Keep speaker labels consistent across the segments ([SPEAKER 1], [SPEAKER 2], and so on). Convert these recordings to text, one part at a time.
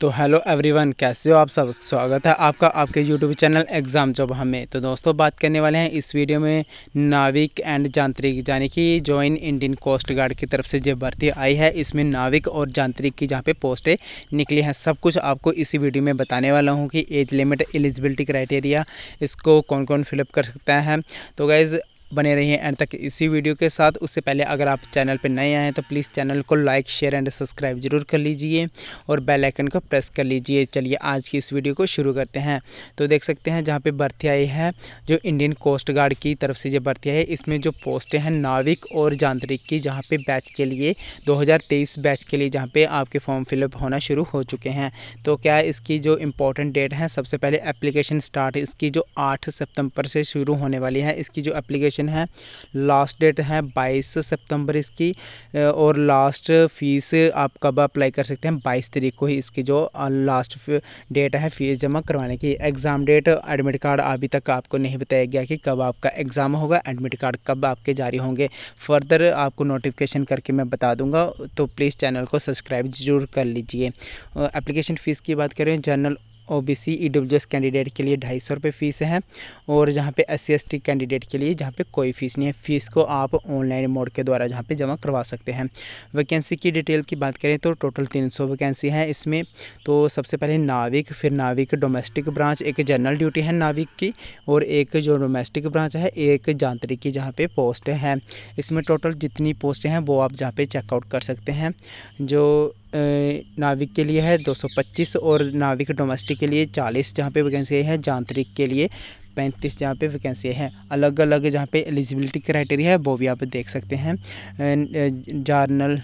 [SPEAKER 1] तो hello everyone कैसे हो आप सब स्वागत है आपका आपके यूट्यूब चैनल एग्ज़ाम जॉब हमें तो दोस्तों बात करने वाले हैं इस वीडियो में नाविक एंड जांत्रिक यानी कि ज्वाइन इंडियन कोस्ट गार्ड की तरफ से जो भर्ती आई है इसमें नाविक और जांत्रिक की जहाँ पे पोस्टें निकली हैं सब कुछ आपको इसी वीडियो में बताने वाला हूँ कि एज लिमिट एलिजिबिलिटी क्राइटेरिया इसको कौन कौन फिलअप कर सकता है तो गाइज़ बने रहिए एंड तक इसी वीडियो के साथ उससे पहले अगर आप चैनल पर नए आए हैं तो प्लीज़ चैनल को लाइक शेयर एंड सब्सक्राइब जरूर कर लीजिए और बेल आइकन को प्रेस कर लीजिए चलिए आज की इस वीडियो को शुरू करते हैं तो देख सकते हैं जहाँ पे भर्ती आई है जो इंडियन कोस्ट गार्ड की तरफ से जो भर्ती आई है इसमें जो पोस्टें हैं नाविक और यांत्रिक की जहाँ पर बैच के लिए दो बैच के लिए जहाँ पर आपके फॉर्म फिलअप होना शुरू हो चुके हैं तो क्या इसकी जो इम्पोर्टेंट डेट है सबसे पहले एप्लीकेशन स्टार्ट इसकी जो आठ सितंबर से शुरू होने वाली है इसकी जो एप्लीकेशन एप्लीकेशन है लास्ट डेट है बाईस सितंबर इसकी और लास्ट फीस आप कब अप्लाई कर सकते हैं बाईस तारीख को ही इसकी जो लास्ट डेट है फीस जमा करवाने की एग्ज़ाम डेट एडमिट कार्ड अभी तक आपको नहीं बताया गया कि कब आपका एग्ज़ाम होगा एडमिट कार्ड कब आपके जारी होंगे फर्दर आपको नोटिफिकेशन करके मैं बता दूंगा तो प्लीज़ चैनल को सब्सक्राइब जरूर कर लीजिए एप्लीकेशन फ़ीस की बात करें general O B C E W S candidate के लिए ढाई सौ रुपये फ़ीस है और जहाँ पे S C S T candidate के लिए जहाँ पे कोई फ़ीस नहीं है फ़ीस को आप ऑनलाइन मोड के द्वारा जहाँ पे जमा करवा सकते हैं वैकेंसी की डिटेल की बात करें तो टोटल तीन सौ वैकेंसी है इसमें तो सबसे पहले नाविक फिर नाविक डोमेस्टिक ब्रांच एक जनरल ड्यूटी है नाविक की और एक जो डोमेस्टिक ब्रांच है एक जांत्रिक की जहाँ पर पोस्ट है इसमें टोटल जितनी पोस्टें हैं वो आप जहाँ पर चेकआउट कर सकते हैं जो नाविक के लिए है दो सौ पच्चीस और नाविक डोमेस्टिक के लिए चालीस जहाँ पे वैकेंसी है यांत्रिक के लिए पैंतीस जहाँ पे वैकेंसी है अलग अलग जहाँ पे एलिजिबिलिटी क्राइटेरिया है वो भी आप देख सकते हैं जर्नल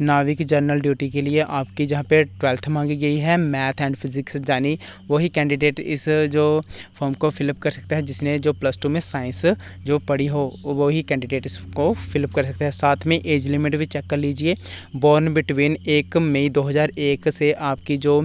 [SPEAKER 1] नाविक जनरल ड्यूटी के लिए आपकी जहाँ पे ट्वेल्थ मांगी गई है मैथ एंड फिजिक्स जानी वही कैंडिडेट इस जो फॉर्म को फिलअप कर सकता है जिसने जो प्लस टू में साइंस जो पढ़ी हो वही कैंडिडेट इसको फिलअप कर सकता है साथ में एज लिमिट भी चेक कर लीजिए बॉर्न बिटवीन एक मई दो से आपकी जो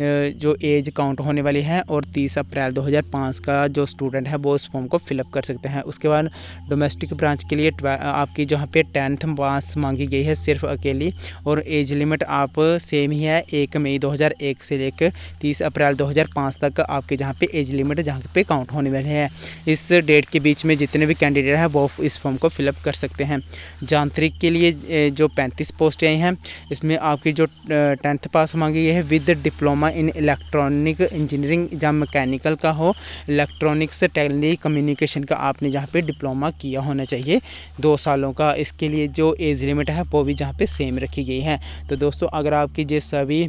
[SPEAKER 1] जो एज काउंट होने वाली है और तीस अप्रैल 2005 का जो स्टूडेंट है वो उस फॉर्म को फिलअप कर सकते हैं उसके बाद डोमेस्टिक ब्रांच के लिए आपकी जहाँ पे टेंथ पास मांगी गई है सिर्फ अकेली और एज लिमिट आप सेम ही है एक मई 2001 से लेकर तीस अप्रैल 2005 तक आपके जहाँ पे एज लिमिट जहाँ पे काउंट होने वाली है इस डेट के बीच में जितने भी कैंडिडेट हैं वो इस फॉर्म को फिलअप कर सकते हैं जांत्रिक के लिए जो पैंतीस पोस्टें हैं इसमें आपकी जो टेंथ पास मांगी गई है with diploma diploma in electronic engineering जहाँ मैकेनिकल का हो इलेक्ट्रॉनिक्स टेली कम्युनिकेशन का आपने जहाँ पे डिप्लोमा किया होना चाहिए दो सालों का इसके लिए जो एज लिमिट है वो भी जहाँ पे सेम रखी गई है तो दोस्तों अगर आपकी ये सभी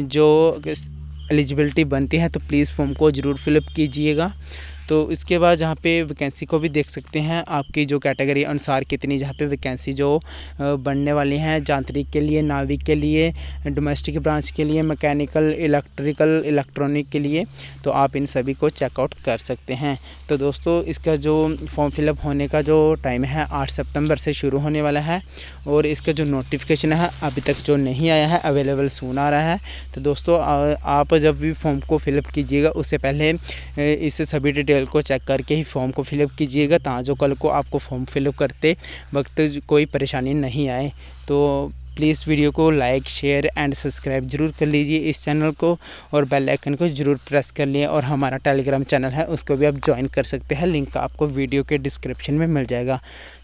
[SPEAKER 1] जो एलिजिबिलिटी बनती है तो प्लीज़ फॉर्म को ज़रूर फिलअप कीजिएगा तो इसके बाद जहाँ पे वैकेंसी को भी देख सकते हैं आपकी जो कैटेगरी अनुसार कितनी जहाँ पे वैकेंसी जो बनने वाली हैं यांत्रिक के लिए नाविक के लिए डोमेस्टिक ब्रांच के लिए मैकेनिकल इलेक्ट्रिकल इलेक्ट्रॉनिक के लिए तो आप इन सभी को चेकआउट कर सकते हैं तो दोस्तों इसका जो फॉर्म फिलअप होने का जो टाइम है आठ सितम्बर से शुरू होने वाला है और इसका जो नोटिफिकेशन है अभी तक जो नहीं आया है अवेलेबल सून आ रहा है तो दोस्तों आप जब भी फॉर्म को फिलअप कीजिएगा उससे पहले इस सभी डिटेल डिटेल को चेक करके ही फॉर्म को फिलअप कीजिएगा ताजो जो कल को आपको फॉर्म फिलअप करते वक्त कोई परेशानी नहीं आए तो प्लीज़ वीडियो को लाइक शेयर एंड सब्सक्राइब जरूर कर लीजिए इस चैनल को और बेल आइकन को ज़रूर प्रेस कर लिए और हमारा टेलीग्राम चैनल है उसको भी आप ज्वाइन कर सकते हैं लिंक आपको वीडियो के डिस्क्रिप्शन में मिल जाएगा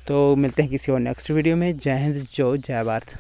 [SPEAKER 1] तो मिलते हैं किसी और नेक्स्ट वीडियो में जय हिंद जो जय भारत